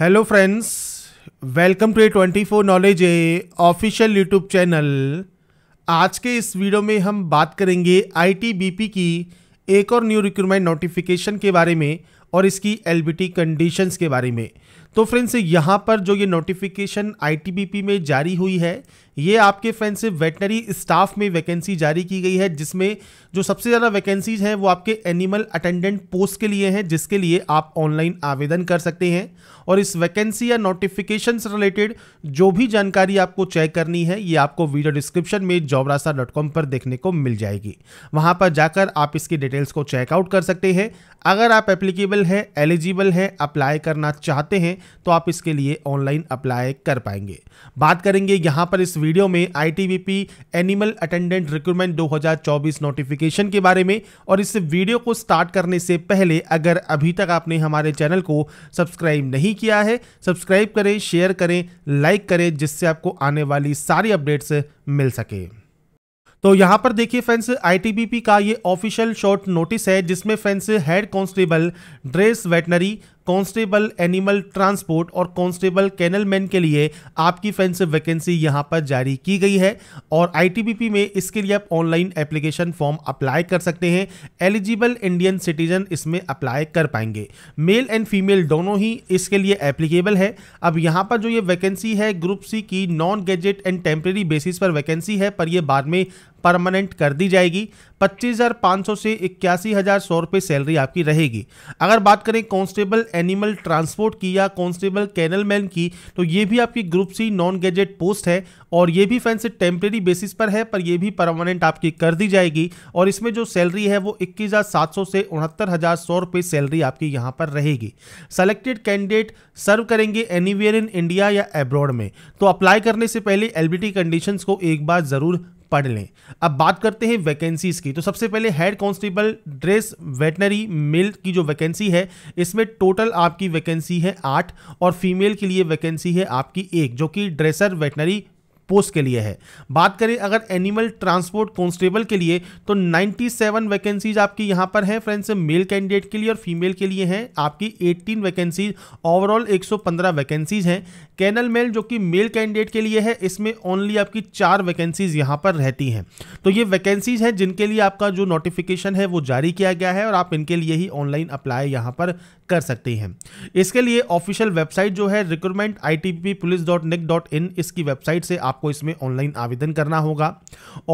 hello friends welcome to A twenty four knowledge A official YouTube channel आज के इस video में हम बात करेंगे आईटीबीपी की एक और न्यू रिक्रूटमेंट नोटिफिकेशन के बारे में और इसकी एलबीटी कंडीशंस के बारे में तो फ्रेंड्स यहाँ पर जो ये नोटिफिकेशन आईटीबीपी में जारी हुई है ये आपके फ्रेंड्स वेटनरी स्टाफ में वैकेंसी जारी की गई है जिसमें जो सबसे ज़्यादा वैकेंसीज हैं वो आपके एनिमल अटेंडेंट पोस्ट के लिए हैं जिसके लिए आप ऑनलाइन आवेदन कर सकते हैं और इस वैकेंसी या नोटिफिकेशन से रिलेटेड जो भी जानकारी आपको चेक करनी है ये आपको वीडियो डिस्क्रिप्शन में जॉबरासा पर देखने को मिल जाएगी वहाँ पर जाकर आप इसकी डिटेल्स को चेकआउट कर सकते हैं अगर आप एप्लीकेबल हैं एलिजिबल हैं अप्लाई करना चाहते हैं तो आप इसके लिए ऑनलाइन अप्लाई कर पाएंगे बात करेंगे यहां पर इस वीडियो में I animal attendant recruitment 2024 notification के बारे में और इस वीडियो को स्टार्ट करने से पहले अगर अभी तक आपने हमारे चैनल को सब्सक्राइब नहीं किया है सब्सक्राइब करें शेयर करें लाइक करें जिससे आपको आने वाली सारी अपडेट्स मिल सके तो यहाँ पर देखिए फ्रेंड्स आईटीबीपी का ये ऑफिशियल शॉर्ट नोटिस है जिसमें friends head constable dress veterinary constable animal transport और कांस्टेबल कैनलमैन के लिए आपकी फेंसिव वैकेंसी यहां पर जारी की गई है और आईटीबीपी में इसके लिए आप ऑनलाइन एप्लीकेशन फॉर्म अप्लाई कर सकते हैं एलिजिबल इंडियन सिटीजन इसमें अप्लाई कर पाएंगे मेल एंड फीमेल दोनों ही इसके लिए एप्लीकेबल है अब यहाँ पर जो ये वैकेंसी है ग्रुप सी की non gazette and temporary basis पर वैकेंसी है पर यह बाद में परमानेंट कर दी जाएगी पच्चीस हज़ार पाँच सौ से इक्यासी हज़ार सौ रुपये सैलरी आपकी रहेगी अगर बात करें कांस्टेबल एनिमल ट्रांसपोर्ट की या कांस्टेबल कैनलमैन की तो ये भी आपकी group C non gazette post है और ये भी फैंस टेम्प्रेरी बेसिस पर है पर यह भी परमानेंट आपकी कर दी जाएगी और इसमें जो सैलरी है वो इक्कीस हज़ार सात सौ से उनहत्तर हज़ार सौ रुपये सैलरी आपकी यहाँ पर रहेगी सेलेक्टेड कैंडिडेट सर्व करेंगे एनी इन इंडिया या एब्रॉड में तो अप्लाई करने से पहले एलबीटी कंडीशंस को एक बार ज़रूर पढ़ लें अब बात करते हैं वैकेंसीज़ की तो सबसे पहले head constable dress veterinary male की जो वैकेंसी है इसमें टोटल आपकी वैकेंसी है आठ और फीमेल के लिए वैकेंसी है आपकी एक जो कि ड्रेसर वेटनरी पोस्ट के लिए है बात करें अगर एनिमल ट्रांसपोर्ट कॉन्स्टेबल के लिए तो 97 वैकेंसीज आपकी यहाँ पर है फ्रेंड्स मेल कैंडिडेट के लिए और फीमेल के लिए हैं आपकी 18 वैकेंसीज ओवरऑल 115 वैकेंसीज हैं कैनल मेल जो कि मेल कैंडिडेट के लिए है इसमें ओनली आपकी चार वैकेंसीज यहाँ पर रहती हैं तो ये वैकेंसीज हैं जिनके लिए आपका जो नोटिफिकेशन है वो जारी किया गया है और आप इनके लिए ही ऑनलाइन अप्लाई यहाँ पर कर सकते हैं इसके लिए ऑफिशियल वेबसाइट जो है recruitment I police dot nic dot in इसकी वेबसाइट से आप आपको इसमें ऑनलाइन आवेदन करना होगा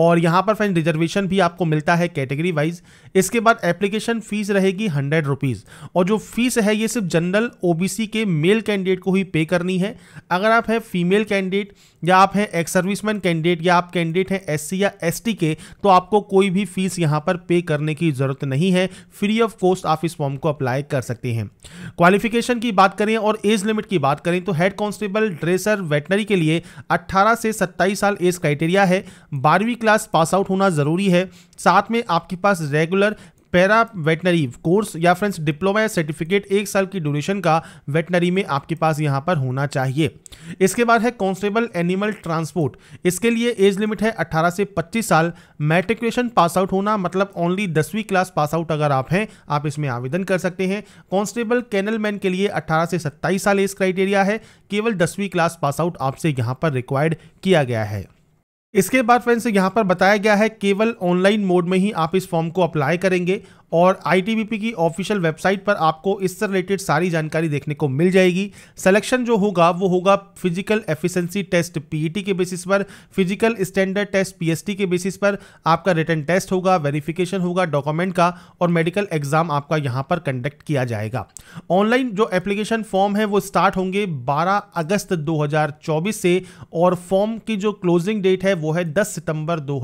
और यहाँ पर फ्रेंड रिजर्वेशन भी आपको मिलता है कैटेगरी वाइज इसके बाद एप्लीकेशन फीस रहेगी हंड्रेड रुपीज़ और जो फीस है ये सिर्फ जनरल ओ के मेल कैंडिडेट को ही पे करनी है अगर आप हैं फीमेल कैंडिडेट या आप हैं एक्स सर्विसमैन कैंडिडेट या आप कैंडिडेट हैं एस या एस के तो आपको कोई भी फीस यहाँ पर पे करने की ज़रूरत नहीं है फ्री ऑफ कॉस्ट आप इस फॉर्म को अप्लाई कर सकते हैं क्वालिफिकेशन की बात करें और एज लिमिट की बात करें तो हेड कांस्टेबल ड्रेसर वेटनरी के लिए 18 से सत्ताईस साल एज क्राइटेरिया है बारहवीं क्लास पास आउट होना ज़रूरी है साथ में आपके पास रेगुलर पैरा वेटनरी कोर्स या फ्रेंड्स डिप्लोमा या सर्टिफिकेट एक साल की ड्यूरेशन का वेटनरी में आपके पास यहाँ पर होना चाहिए इसके बाद है कॉन्स्टेबल एनिमल ट्रांसपोर्ट इसके लिए एज लिमिट है अट्ठारह से पच्चीस साल मैट्रिकुलेशन पास आउट होना मतलब ओनली दसवीं क्लास पास आउट अगर आप हैं आप इसमें आवेदन कर सकते हैं कॉन्स्टेबल कैनलमैन के लिए अट्ठारह से सत्ताईस साल एज क्राइटेरिया है केवल दसवीं क्लास पास आउट आपसे यहाँ पर रिक्वायर्ड किया गया है इसके बाद फ्रेंड्स यहां पर बताया गया है केवल ऑनलाइन मोड में ही आप इस फॉर्म को अप्लाई करेंगे और आईटीबीपी की ऑफिशियल वेबसाइट पर आपको इससे रिलेटेड सारी जानकारी देखने को मिल जाएगी सिलेक्शन जो होगा वो होगा फिजिकल एफिशिएंसी टेस्ट पीईटी के बेसिस पर फिजिकल स्टैंडर्ड टेस्ट पीएसटी के बेसिस पर आपका रिटर्न टेस्ट होगा वेरिफिकेशन होगा डॉक्यूमेंट का और मेडिकल एग्जाम आपका यहाँ पर कंडक्ट किया जाएगा ऑनलाइन जो एप्लीकेशन फॉर्म है वो स्टार्ट होंगे बारह अगस्त दो से और फॉर्म की जो क्लोजिंग डेट है वो है दस सितंबर दो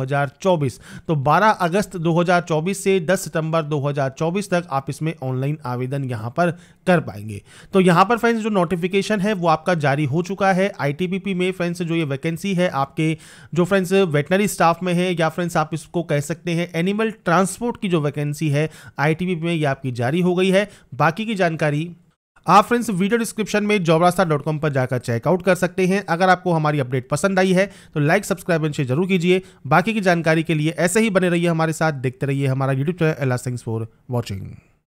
तो बारह अगस्त दो से दस सितंबर 2024 तक आप इसमें ऑनलाइन आवेदन यहां पर कर पाएंगे तो यहां पर फ्रेंड्स जो नोटिफिकेशन है वो आपका जारी हो चुका है आईटीबीपी में फ्रेंड्स जो ये वैकेंसी है आपके जो फ्रेंड्स वेटनरी स्टाफ में है या फ्रेंड्स आप इसको कह सकते हैं एनिमल ट्रांसपोर्ट की जो वैकेंसी है आईटीबीपी में ये आपकी जारी हो गई है बाकी की जानकारी आप फ्रेंड्स वीडियो डिस्क्रिप्शन में जॉब रास्ता डॉट कॉम पर जाकर चेकआउट कर सकते हैं अगर आपको हमारी अपडेट पसंद आई है तो लाइक सब्सक्राइब एंड शेयर जरूर कीजिए बाकी की जानकारी के लिए ऐसे ही बने रहिए हमारे साथ देखते रहिए हमारा यूट्यूब चैनल एला सिंग्स फॉर वॉचिंग